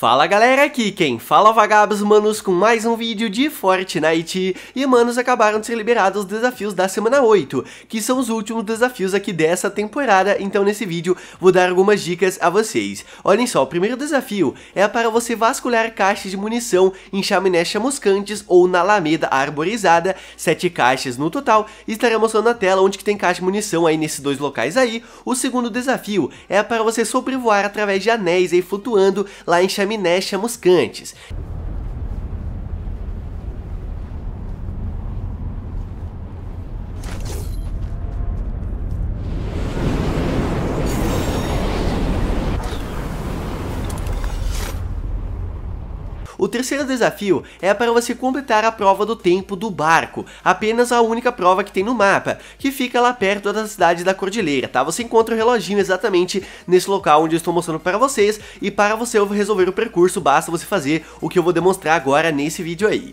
Fala galera, aqui quem fala é vagabos manos com mais um vídeo de Fortnite e manos acabaram de ser liberados os desafios da semana 8 que são os últimos desafios aqui dessa temporada, então nesse vídeo vou dar algumas dicas a vocês. Olhem só, o primeiro desafio é para você vasculhar caixas de munição em chaminés chamuscantes ou na alameda arborizada, 7 caixas no total, estarei mostrando na tela onde que tem caixa de munição aí nesses dois locais aí. O segundo desafio é para você sobrevoar através de anéis aí flutuando lá em chaminés Miné chamuscantes. O terceiro desafio é para você completar a prova do tempo do barco, apenas a única prova que tem no mapa, que fica lá perto da cidade da Cordilheira, tá? Você encontra o reloginho exatamente nesse local onde eu estou mostrando para vocês, e para você resolver o percurso basta você fazer o que eu vou demonstrar agora nesse vídeo aí.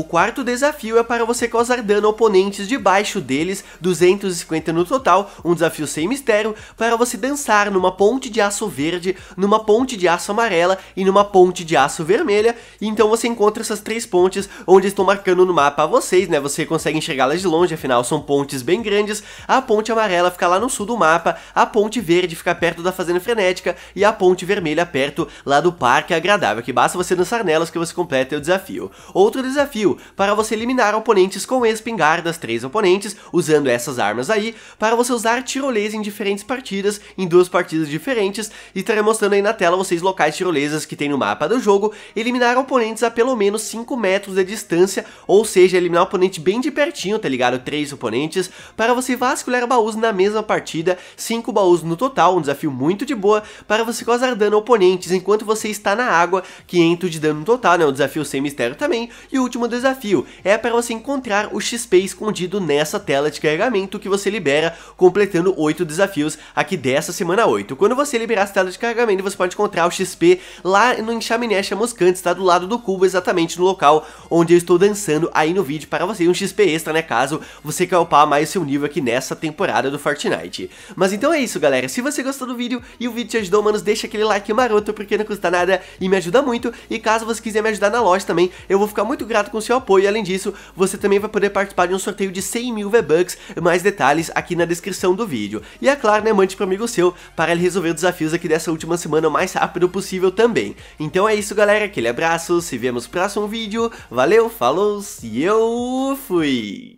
O quarto desafio é para você causar dano a oponentes debaixo deles, 250 no total, um desafio sem mistério, para você dançar numa ponte de aço verde, numa ponte de aço amarela e numa ponte de aço vermelha, e então você encontra essas três pontes onde estão marcando no mapa a vocês, né, você consegue enxergá-las de longe, afinal são pontes bem grandes, a ponte amarela fica lá no sul do mapa, a ponte verde fica perto da Fazenda Frenética e a ponte vermelha perto lá do Parque Agradável, que basta você dançar nelas que você completa o desafio. Outro desafio para você eliminar oponentes com espingardas, três oponentes, usando essas armas aí, para você usar tirolesa em diferentes partidas, em duas partidas diferentes, e estarei mostrando aí na tela vocês locais tirolesas que tem no mapa do jogo, eliminar oponentes a pelo menos 5 metros de distância, ou seja, eliminar o oponente bem de pertinho, tá ligado? Três oponentes, para você vasculhar baús na mesma partida, 5 baús no total, um desafio muito de boa, para você causar dano a oponentes enquanto você está na água, 500 de dano no total, né? Um desafio sem mistério também, e o último desafio é para você encontrar o XP escondido nessa tela de carregamento que você libera completando 8 desafios aqui dessa semana 8. Quando você liberar essa tela de carregamento, você pode encontrar o XP lá no Enxaminé Chamuscante, está do lado do cubo, exatamente no local onde eu estou dançando aí no vídeo para você, um XP extra, né, caso você quer upar mais seu nível aqui nessa temporada do Fortnite. Mas então é isso, galera, se você gostou do vídeo e o vídeo te ajudou, manos, deixa aquele like maroto, porque não custa nada e me ajuda muito, e caso você quiser me ajudar na loja também, eu vou ficar muito grato com com seu apoio. Além disso, você também vai poder participar de um sorteio de 100 mil V-Bucks, mais detalhes aqui na descrição do vídeo. E é claro, né, mande para amigo seu, para ele resolver desafios aqui dessa última semana o mais rápido possível também. Então é isso galera, aquele abraço, se vemos no próximo vídeo, valeu, falou e eu fui!